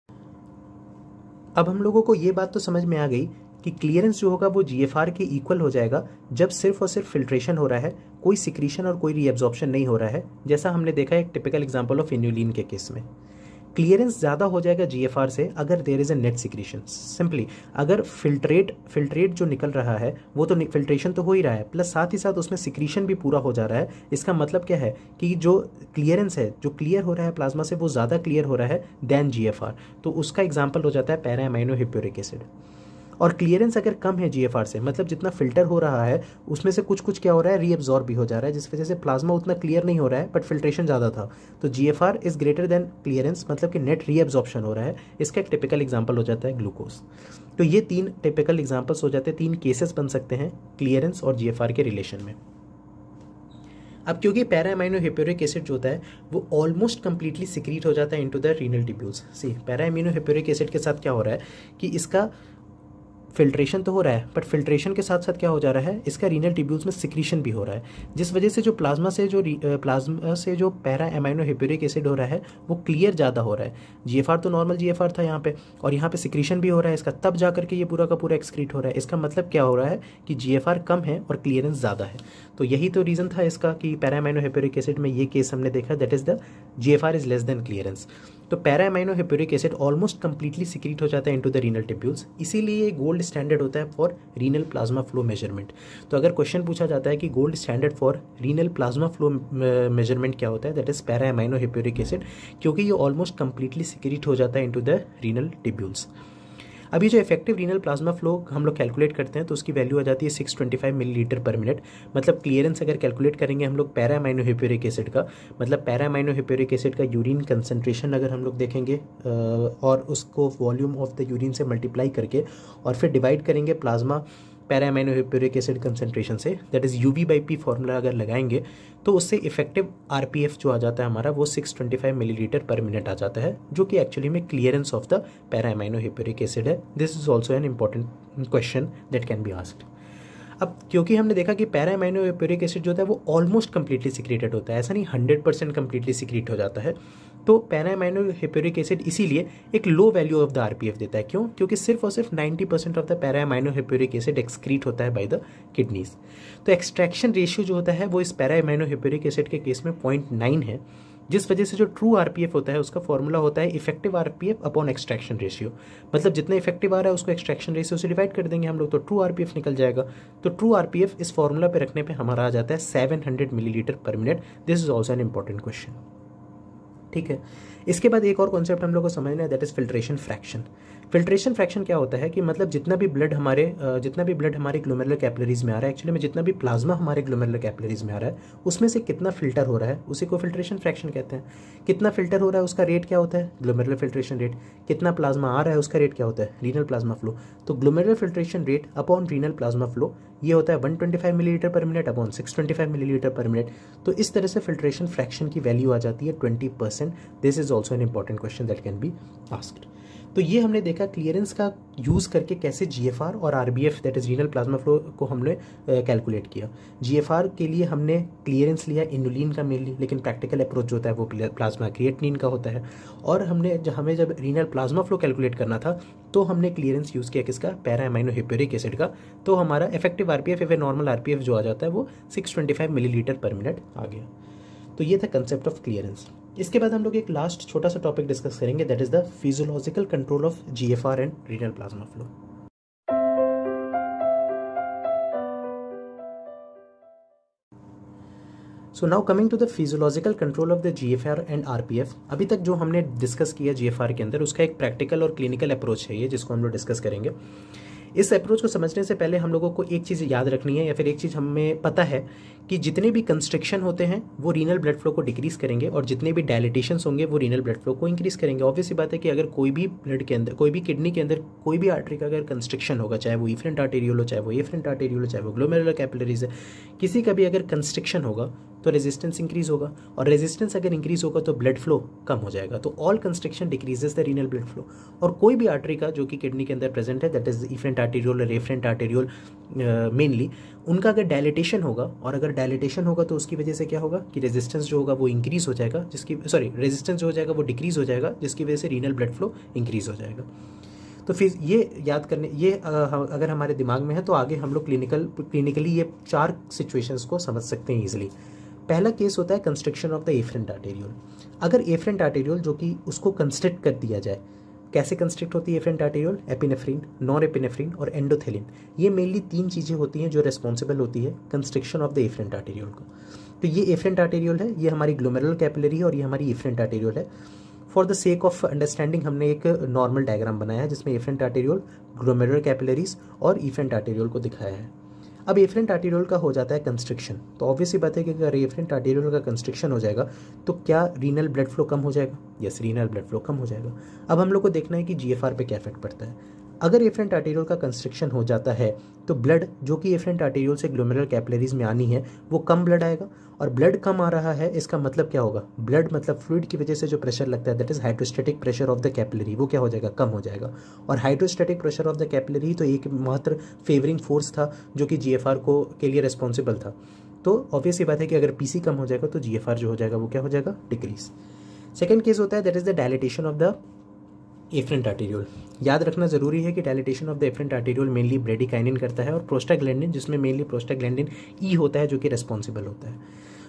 अब हम लोगों को ये बात तो समझ में आ गई कि क्लियरेंस जो होगा वो जी के इक्वल हो जाएगा जब सिर्फ और सिर्फ फिल्ट्रेशन हो रहा है कोई सिक्रीशन और कोई रीअब्जॉर्प्शन नहीं हो रहा है जैसा हमने देखा एक टिपिकल एग्जाम्पल ऑफ इन्यूलिन के केस में क्लियरेंस ज़्यादा हो जाएगा जी से अगर there is a net secretion simply अगर फिल्ट्रेट फिल्ट्रेट जो निकल रहा है वो तो फिल्ट्रेशन तो हो ही रहा है प्लस साथ ही साथ उसमें सिक्रीशन भी पूरा हो जा रहा है इसका मतलब क्या है कि जो क्लियरेंस है जो क्लियर हो रहा है प्लाज्मा से वो ज़्यादा क्लियर हो रहा है दैन जी तो उसका एग्जाम्पल हो जाता है एमाइनो हिप्योरिक एसिड और क्लियरेंस अगर कम है जी से मतलब जितना फिल्टर हो रहा है उसमें से कुछ कुछ क्या हो रहा है रीअब्जॉर्ब भी हो जा रहा है जिस वजह से प्लाज्मा उतना क्लियर नहीं हो रहा है बट फिल्ट्रेशन ज़्यादा था तो G is greater than clearance मतलब कि नेट रीअब्जॉर्प्शन हो रहा है इसका एक टिपिकल एग्जाम्पल हो जाता है ग्लूकोज तो ये तीन टिपिकल एग्जाम्पल्स हो जाते हैं तीन केसेस बन सकते हैं क्लियरेंस और जी के रिलेशन में अब क्योंकि पैरामाइनो हिप्योरिक एसिड जो होता है वो ऑलमोस्ट कम्प्लीटली सिक्रीट हो जाता है into the renal tubules see para amino हिप्योरिक acid के साथ क्या हो रहा है कि इसका फिल्ट्रेशन तो हो रहा है बट फिल्ट्रेशन के साथ साथ क्या हो जा रहा है इसका रीनल ट्यूब्यूल्स में सिक्रीशन भी हो रहा है जिस वजह से जो प्लाज्मा से जो प्लाज्मा से जो पैरा एमाइनो हिप्यूरिक एसिड हो रहा है वो क्लियर ज़्यादा हो रहा है जी तो नॉर्मल जी था यहाँ पे और यहाँ पे सिक्रीशन भी हो रहा है इसका तब जा करके ये पूरा का पूरा एक्सक्रीट हो रहा है इसका मतलब क्या हो रहा है कि जी कम है और क्लियरेंस ज़्यादा है तो यही तो रीज़न था इसका कि पैरामाइनो हिप्यूरिक एसिड में ये केस हमने देखा that is the G is less than clearance तो para amino hippuric acid almost completely secrete हो जाता है इनटू द रीनल टिप्यूल्स इसीलिए ये गोल्ड स्टैंडर्ड होता है for renal plasma flow measurement तो अगर क्वेश्चन पूछा जाता है कि gold standard for renal plasma flow measurement क्या होता है that is para amino hippuric acid क्योंकि ये ऑलमोस्ट कंप्लीटली सिक्रीट हो जाता है इंटू द रीनल टिब्यूल्स अभी जो इफेक्टिव रीनल प्लाज्मा फ्लो हम लोग कैलकुलेट करते हैं तो उसकी वैल्यू आ जाती है six twenty five litre per minute मतलब क्लियरेंस अगर कैलकुलेट करेंगे हम लोग पैरामाइनोहिप्योरिक एसिड का मतलब पैरामाइनोहिप्योरिक एसिड का यूरिन कंसनट्रेशन अगर हम लोग देखेंगे और उसको वॉल्यूम ऑफ द यूरिन से मल्टीप्लाई करके और फिर डिवाइड करेंगे प्लाज्मा हिप्यूरिक एसिड कंसनट्रेशन से that is U V by P formula अगर लगाएंगे तो उससे इफेक्टिव आर पी एफ जो आ जाता है हमारा वो six twenty five millilitre per minute आ जाता है जो कि एक्चुअली में clearance of the para amino hippuric acid है this is also an important question that can be asked अब क्योंकि हमने देखा कि पैरामाइनोप्यूरिक एसिड जो होता है वो ऑलमोस्ट कम्प्लीटली सिक्रेटेड होता है ऐसा नहीं हंड्रेड परसेंट कम्प्लीटली सिक्रेट हो जाता है तो पैरामाइनो हिप्योरिक एसिड इसीलिए एक low value of the RPF देता है क्यों क्योंकि सिर्फ और सिर्फ 90 percent of the para amino हिप्योरिक acid excrete होता है बाय द किडनीज तो एक्सट्रैक्शन रेशियो जो होता है वो इस पैरामाइनो हिप्योरिक एसिड के केस में पॉइंट है जिस वजह से जो ट्रू एफ होता है उसका फॉर्मूला होता है effective F upon extraction ratio मतलब जितना इफेक्टिव आ रहा है उसको एक्सट्रैक्शन रेशियो से डिवाइड कर देंगे हम लोग तो ट्रू एफ निकल जाएगा तो ट्रू एफ इस फॉर्मूला पे रखने पे हमारा आ जाता है 700 millilitre per minute this is also an important question ठीक है इसके बाद एक और कॉन्सेप्ट हम लोग को समझना है that is filtration fraction filtration fraction क्या होता है कि मतलब जितना भी ब्लड हमारे जितना भी ब्लड हमारे ग्लोमेरुलर कैपलरीज में आ रहा है एक्चुअली में जितना भी प्लाज्मा हमारे ग्लोमेरुलर कैपलरीज में आ रहा है उसमें से कितना फिल्टर हो रहा है उसी को फिल्ट्रेशन फ्रैक्शन कहते हैं कितना फिल्टर हो रहा है उसका रेट क्या होता है ग्लोमेरुलर फिल्ट्रेशन रेट कितना प्लाज्मा आ रहा है उसका रेट क्या होता है रीनल प्लाज्मा फ्लो तो glomerular filtration rate upon renal plasma flow ये होता है 125 millilitre per minute upon 625 millilitre per minute तो इस तरह से फिल्ट्रेशन फ्रैक्शन की वैल्यू आ जाती है 20 percent this is also an important question that can be asked तो ये हमने देखा क्लियरेंस का यूज़ करके कैसे जी एफ आर और R B F that is renal plasma flow को हमने कैलकुलेट किया जी एफ आर के लिए हमने क्लियरेंस लिया इनुलिन का मेनली लेकिन प्रैक्टिकल अप्रोच जो होता है वो प्लाज्मा क्रिएटनिन का होता है और हमने जब हमें जब रीनल प्लाज्मा फ्लो कैलकुलेट करना था तो हमने क्लियरेंस यूज़ किया किसका पैरा एमाइनो हिप्योरिक एसिड का तो हमारा effective R P F normal R P F जो आ जाता है वो six twenty five litre per minute आ गया तो ये था कंसेप्ट ऑफ क्लियरेंस इसके बाद हम लोग एक लास्ट छोटा सा टॉपिक डिस्कस करेंगे that is the physiological control of G F R and renal plasma flow so now coming to the physiological control of the G F R and R P F अभी तक जो हमने discuss किया जी F are के अंदर उसका एक practical और क्लिनिकल अप्रोच है ये जिसको हम लोग डिस्कस करेंगे इस अप्रोच को समझने से पहले हम लोगों को एक चीज़ याद रखनी है या फिर एक चीज़ हमें पता है कि जितने भी कंस्ट्रक्शन होते हैं वो रीनल ब्लड फ्लो को डिक्रीज करेंगे और जितने भी डायलिटेशंस होंगे वो रीनल ब्लड फ्लो को इंक्रीज करेंगे ऑब्वियस बात है कि अगर कोई भी ब्लड के अंदर कोई भी किडनी के अंदर कोई भी आर्टरी का अगर कंस्ट्रक्शन होगा चाहे वो इफ्रेंट आर्टेरियल हो चाहे वो एफ्रेंट आर्टेरियल हो चाहे वो ग्लोमेरुलर कैपिलरीज है किसी का भी अगर कंस्ट्रक्शन होगा तो रेजिस्टेंस इंक्रीज होगा और रेजिस्टेंस अगर इंक्रीज होगा तो ब्लड फ्लो कम हो जाएगा तो all constriction decreases the renal blood flow और कोई भी आर्टरी का जो कि किडनी के अंदर प्रेजेंट है that is efferent arteriole afferent arteriole mainly उनका अगर डायलिटेशन होगा और अगर डायलिटेशन होगा तो उसकी वजह से क्या होगा कि रेजिस्टेंस जो होगा वो इंक्रीज हो जाएगा जिसकी सॉरी रेजिस्टेंस जो हो जाएगा वो डिक्रीज हो जाएगा जिसकी वजह से रीनल ब्लड फ्लो इंक्रीज हो जाएगा तो फिर ये याद करने ये अगर हमारे दिमाग में है तो आगे हम लोग क्लिनिकल क्लिनिकली ये चार सिचुएशंस को समझ सकते हैं ईजिली पहला केस होता है constriction of the afferent arteriole अगर एफरेंट आर्टेरियोल जो कि उसको कंस्ट्रक्ट कर दिया जाए कैसे कंस्ट्रक्ट होती है afferent arteriole epinephrine norepinephrine और एंडोथेलिन ये मेनली तीन चीज़ें होती हैं जो रेस्पॉन्सिबल होती है constriction of the afferent arteriole को तो ये एफरेंट आर्टेरियोल है ये हमारी ग्लोमेरल कैपिलरी है और ये हमारी एफरेंट आर्टेरियोल है for the sake of understanding हमने एक नॉर्मल डायग्राम बनाया है जिसमें एफरेंट आर्टेरियोल ग्लोमेरल कैपिलरीज और इफेंट आर्टेरियोल को दिखाया है अब एफरेंट आर्टीरियल का हो जाता है कंस्ट्रिक्शन तो ऑब्वियसली बात है कि अगर एफरेंट आर्टीरियल का कंस्ट्रिक्शन हो जाएगा तो क्या रीनल ब्लड फ्लो कम हो जाएगा यस रीनल ब्लड फ्लो कम हो जाएगा अब हम लोग को देखना है कि जी पे क्या इफेक्ट पड़ता है अगर एफरेंट आर्टेरियल का कंस्ट्रक्शन हो जाता है तो ब्लड जो कि एफरेंट आर्टेरियल से ग्लोमेरल कैपलरीज में आनी है वो कम ब्लड आएगा और ब्लड कम आ रहा है इसका मतलब क्या होगा ब्लड मतलब फ्लूड की वजह से जो प्रेशर लगता है that is hydrostatic pressure of the capillary वो क्या हो जाएगा कम हो जाएगा और hydrostatic pressure of the capillary तो एक मात्र फेवरिंग फोर्स था जो कि जी को के लिए रिस्पॉन्सिबल था तो ऑब्वियस ये बात है कि अगर पी कम हो जाएगा तो जी जो हो जाएगा वो क्या हो जाएगा डिक्रीज़ सेकेंड केस होता है that is the dilatation of the afferent arteriole याद रखना जरूरी है कि dilatation of the afferent arteriole mainly bradykinin करता है और प्रोस्टाग्लैंडिन जिसमें मेनली प्रोस्टाग्लैंडिन ई e होता है जो कि रेस्पॉन्सिबल होता है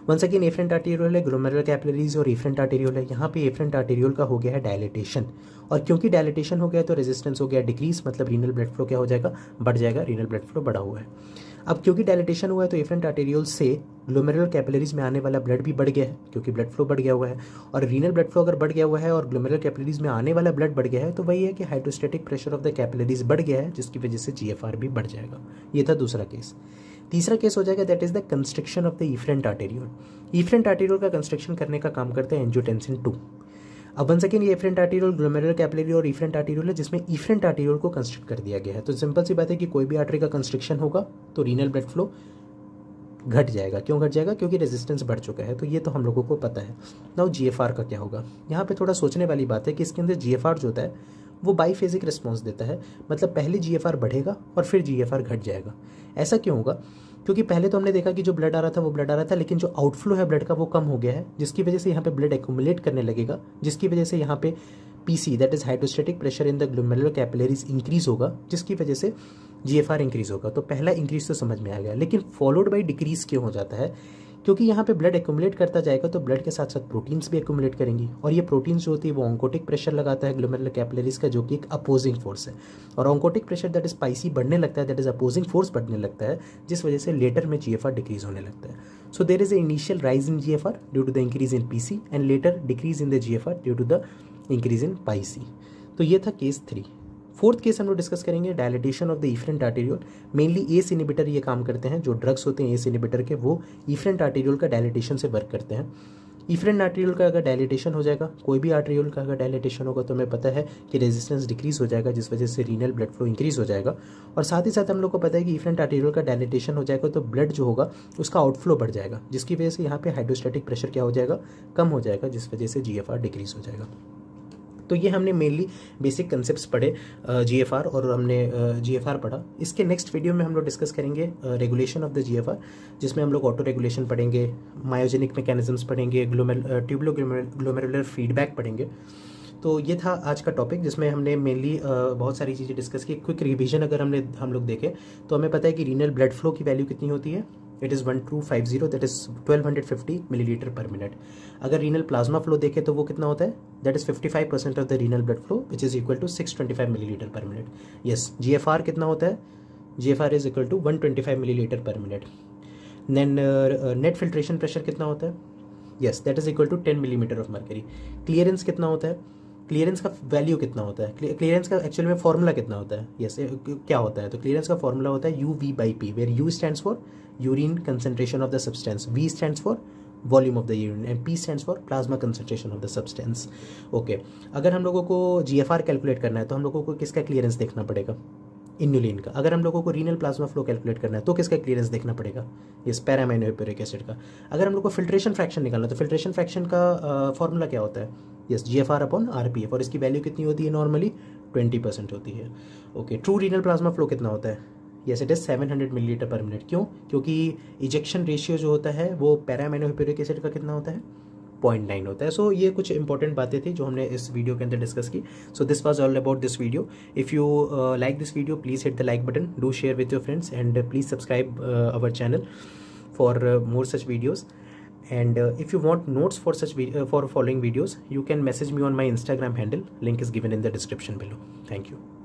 वन सेकेंड एफरेंट आर्टेरियल है ग्लोमेरुलर कैपिलरीज और एफरेंट आर्टेरियल है यहाँ पे एफरेंट आर्टेरियल का हो गया है डायलिटेशन और क्योंकि डायलिटेशन हो गया तो रेजिस्टेंस हो गया डिक्रीज मतलब रीनल ब्लड फ्लो क्या हो जाएगा बढ़ जाएगा रीनल ब्लड फ्लो बढ़ा हुआ है अब क्योंकि डायलिटेशन हुआ है तो एफरेंट आर्टेरियल से ग्लोमेरुलर कैपिलरीज में आने वाला ब्लड भी बढ़ गया है क्योंकि ब्लड फ्लो बढ़ गया हुआ है और रीनल ब्लड फ्लो अगर बढ़ गया हुआ है और ग्लोमेरुलर कैपिलरीज में आने वाला ब्लड बढ़ गया है तो वही है कि hydrostatic pressure of the capillaries बढ़ गया है जिसकी वजह से जी भी बढ़ जाएगा ये था दूसरा केस तीसरा केस हो जाएगा that is the constriction of the efferent arteriole efferent arteriole का कंस्ट्रक्शन करने का काम करते हैं एंजियोटेंसिन टू अब वन सेकेंड ये एफरेंट आर्टीरियल ग्लोमेरुलर कैपिलरी और इफरेंट आर्टीरियल है जिसमें इफरेंट आर्टीरियल को कंस्ट्रक्ट कर दिया गया है तो सिंपल सी बात है कि कोई भी आर्टरी का कंस्ट्रक्शन होगा तो रीनल ब्लड फ्लो घट जाएगा क्यों घट जाएगा क्योंकि रेजिस्टेंस बढ़ चुका है तो ये तो हम लोगों को पता है ना जी का क्या होगा यहाँ पे थोड़ा सोचने वाली बात है कि इसके अंदर जी जो होता है वो बाईफेजिक रिस्पॉन्स देता है मतलब पहले जी बढ़ेगा और फिर जी घट जाएगा ऐसा क्यों होगा क्योंकि पहले तो हमने देखा कि जो ब्लड आ रहा था वो ब्लड आ रहा था लेकिन जो आउटफ्लो है ब्लड का वो कम हो गया है जिसकी वजह से यहाँ पे ब्लड एकोमुलेट करने लगेगा जिसकी वजह से यहाँ पे P C that is hydrostatic pressure in the glomerular capillaries increase होगा जिसकी वजह से जी एफ आर इंक्रीज होगा तो पहला इंक्रीज तो समझ में आ गया लेकिन फॉलोड बाई डिक्रीज क्यों हो जाता है क्योंकि यहाँ पे ब्लड एकुमुलेट करता जाएगा तो ब्लड के साथ साथ प्रोटीन्स भी एकुमुलेट करेंगी और ये प्रोटीन्स जो होती है वो ऑन्कोटिक प्रेशर लगाता है ग्लोमेरुलर कैपिलरीज का जो कि एक अपोजिंग फोर्स है और ऑन्कोटिक प्रेशर दैट इज स्पाइसी बढ़ने लगता है दैट इज अपोजिंग फोर्स बढ़ने लगता है जिस वजह से लेटर में जी डिक्रीज होने लगता है so there is a initial rise in G due to the increase in P and later decrease in the G due to the increase in pi C तो ये था केस थ्री फोर्थ केस हम लोग discuss करेंगे dilatation of the efferent arteriole mainly ACE inhibitor ये काम करते हैं जो ड्रग्स होते हैं एस इनिबिटर के वो ईफ्रेंट आर्टेरियल का डायलिटेशन से वर्क करते हैं इफ्रेंट आर्टेरियल का अगर डायलिटेशन हो जाएगा कोई भी आर्टेरियल का अगर डायलिटेशन होगा तो हमें पता है कि रेजिस्टेंस डिक्रीज हो जाएगा जिस वजह से रीनल ब्लड फ्लो इंक्रीज हो जाएगा और साथ ही साथ हम लोग को पता है कि ईफ्रेंट आर्टेरियल का डायलिटेशन हो जाएगा तो ब्लड जो होगा उसका आउटफ्लो बढ़ जाएगा जिसकी वजह से यहाँ पे हाइड्रोस्टेटिक प्रेशर क्या हो जाएगा कम हो जाएगा जिस वजह से जी डिक्रीज हो जाएगा तो ये हमने मेनली बेसिक कंसेप्ट पढ़े जी एफ आर और हमने जी एफ आर पढ़ा इसके नेक्स्ट वीडियो में हम लोग डिस्कस करेंगे regulation of the G F R जिसमें हम लोग ऑटो रेगुलेशन पढ़ेंगे मायोजेनिक मैकेनिज्म्स पढ़ेंगे ट्यूबलो ग्लोमेरुलर फीडबैक पढ़ेंगे तो ये था आज का टॉपिक जिसमें हमने मेनली बहुत सारी चीज़ें डिस्कस की क्विक रिविजन अगर हमने हम लोग देखें तो हमें पता है कि रीनल ब्लड फ्लो की वैल्यू कितनी होती है it is one two five zero that is twelve hundred fifty millilitre per minute अगर रीनल प्लाज्मा फ्लो देखें तो वो कितना होता है that is fifty five percent of the renal blood flow which is equal to six twenty five millilitre per minute yes G F R कितना होता है G F R is equal to one twenty five millilitre per minute then net filtration pressure कितना होता है yes that is equal to ten millimetre of mercury clearance कितना होता है clearance का वैल्यू कितना होता है क्लियरेंस का एक्चुअल में फॉर्मूला कितना होता है यस yes, क्या होता है तो क्लियरेंस का फॉर्मूला होता है U V by P where U stands for urine concentration of the substance V stand for volume of the urine and P stand for plasma concentration of the substance okay अगर हम लोगों को जी F are calculate करना है तो हम लोगों को किसका क्लियरेंस देखना पड़ेगा इन्यूलिन का अगर हम लोगों को रीनल प्लाज्मा फ्लो कैलकुलेट करना है तो किसका क्लियरेंस देखना पड़ेगा इस पैरामाइनोपेरिक एसिड का अगर हम लोग को फिल्ट्रेशन फ्रैक्शन निकालना है तो फिल्ट्रेशन फ्रैक्शन का फॉर्मूला क्या होता है yes G F R upon R P F और इसकी वैल्यू कितनी होती है नॉर्मली ट्वेंटी परसेंट होती है okay true renal plasma flow कितना होता है yes it is seven hundred millilitre per minute क्यों क्योंकि इजेक्शन रेशियो जो होता है वो पैरामेनोहिपेरिक एसिड का कितना होता है पॉइंट नाइन होता है सो so, ये कुछ इंपॉर्टेंट बातें थी जो हमने इस वीडियो के अंदर डिस्कस की so this was all about this video if you like this video please hit the like button do share with your friends and please subscribe our channel for more such videos and uh, if you want notes for such video, uh, for following videos you can message me on my instagram handle link is given in the description below thank you